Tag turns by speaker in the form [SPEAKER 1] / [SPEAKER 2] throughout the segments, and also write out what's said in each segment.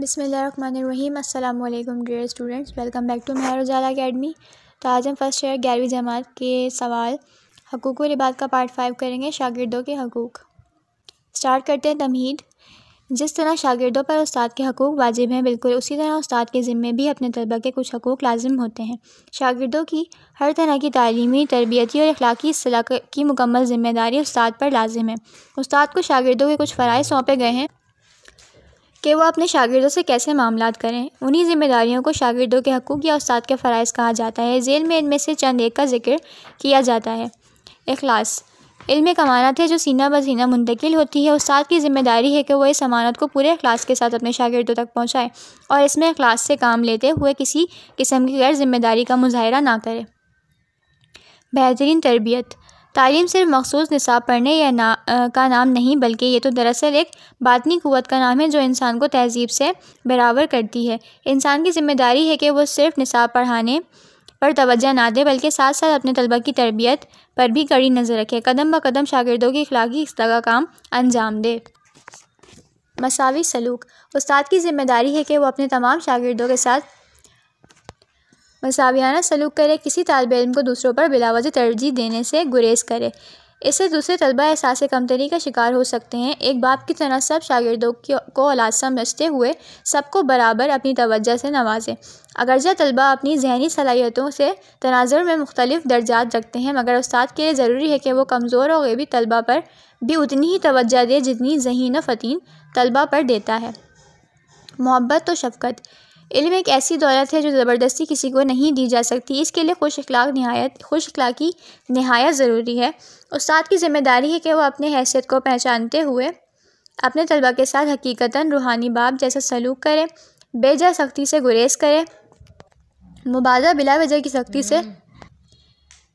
[SPEAKER 1] बिसमीम अल्लाम dear students welcome back to Meher Ujala academy तो आज हम फर्स्ट ईयर ग्यारहवीं जमात के सवाल हकूक रिबात का पार्ट फाइव करेंगे शागिर्दों के हकूक स्टार्ट करते हैं तमहीद जिस तरह शागिदों पर उस्ताद के हकूक वाजिब हैं बिल्कुल उसी तरह उस्ताद के ज़िम्मे भी अपने तलबा के कुछ हकूक लाजिम होते हैं शागिदों की हर तरह की तलीमी तरबियती और अखलाकी सलाह की मुकम्मल ज़िम्मेदारी उस्ताद पर लाजिम है उस्ताद को शागिदों के कुछ फ़राइज सौंपे गए हैं कि वह अपने शागिदों से कैसे मामला करें उन्हीं ज़िम्मेदारियों को शागिर्दों के हकूक़ या उस्ताद के फ़रज़ कहा जाता है जेल में इनमें से चंद एक का ज़िक्र किया जाता है अखलास इल्म एक अमानत है जो सीना बसीना मुंतकिल होती है उस्ताद की ज़िम्मेदारी है कि वह इस अमानत को पूरे अखलास के साथ अपने शागिदों तक पहुँचाए और इसमें अखलास से काम लेते हुए किसी किस्म की गैर जिम्मेदारी का मुजाहरा ना करे बेहतरीन तरबियत तालीम सिर्फ मखसूस निसाब पढ़ने या ना आ, का नाम नहीं बल्कि ये तो दरअसल एक बातनी क़वत का नाम है जो इंसान को तहजीब से बराबर करती है इंसान की जिम्मेदारी है कि वह सिर्फ निसाब पढ़ाने पर तोज्जा ना दे बल्कि साथ साथ अपने तलबा की तरबियत पर भी कड़ी नज़र रखे कदम ब कदम शागिदों की अखलाकी इस का काम अंजाम दे मसावी सलूक उस्ताद की ज़िम्मेदारी है कि वह अपने तमाम शागिदों के साथ मसावियाना सलूक करे किसी तलब इम को दूसरों पर बिलावज तरजीह देने से गुरेज करे इससे दूसरे तलबा एहसास कमतरी का शिकार हो सकते हैं एक बाप की तरह सब शागिदों को औलाद समझते हुए सबको बराबर अपनी तोज्जह से नवाजें अगरचे तलबा अपनी जहनी सलाहियतों से तनाजर में मुख्तलिफ दर्जात रखते हैं मगर उस्ताद के लिए ज़रूरी है कि वो कमज़ोर और गैबी तलबा पर भी उतनी ही तोज्जा दे जितनी जहन फतीन तलबा पर देता है मोहब्बत तो शफकत इल्म एक ऐसी दौलत है जो ज़बरदस्ती किसी को नहीं दी जा सकती इसके लिए खुश अखलाक नहायत खुश अखलाकी नहायत ज़रूरी है उस्ताद की ज़िम्मेदारी है कि वह अपने हैसियत को पहचानते हुए अपने तलबा के साथ हकीकता रूहानी बाप जैसा सलूक करें बेजा सख्ती से गुरेज करें मुबादा बिला वजह की सख्ती से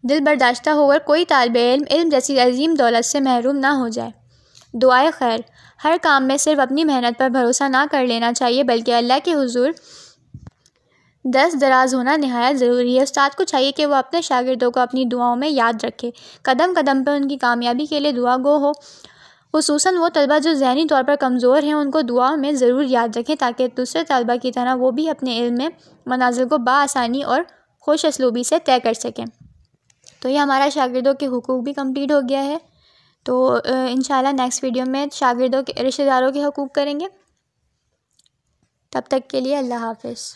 [SPEAKER 1] दिल बर्दाश्त होकर कोई तालब इल्म इल्म जैसी अजीम दौलत से महरूम ना हो जाए दुआए खैर हर काम में सिर्फ अपनी मेहनत पर भरोसा ना कर लेना चाहिए बल्कि अल्लाह के हुजूर दस दराज होना नहायत ज़रूरी है उस्ताद को चाहिए कि वह अपने शागिदों को अपनी दुआओं में याद रखे कदम कदम पर उनकी कामयाबी के लिए दुआ गो हो खूस वो तलबा जो जहनी तौर पर कमज़ोर हैं उनको दुआ में ज़रूर याद रखें ताकि दूसरे तलबा की तरह वो भी अपने इल्म में मनाजिर को बासानी और खुश असलूबी से तय कर सकें तो ये हमारा शागिर्दों के हकूक़ भी कम्प्लीट हो गया है तो इन नेक्स्ट वीडियो में शागिदों के रिश्तेदारों के हकूक़ करेंगे तब तक के लिए अल्लाह हाफिज़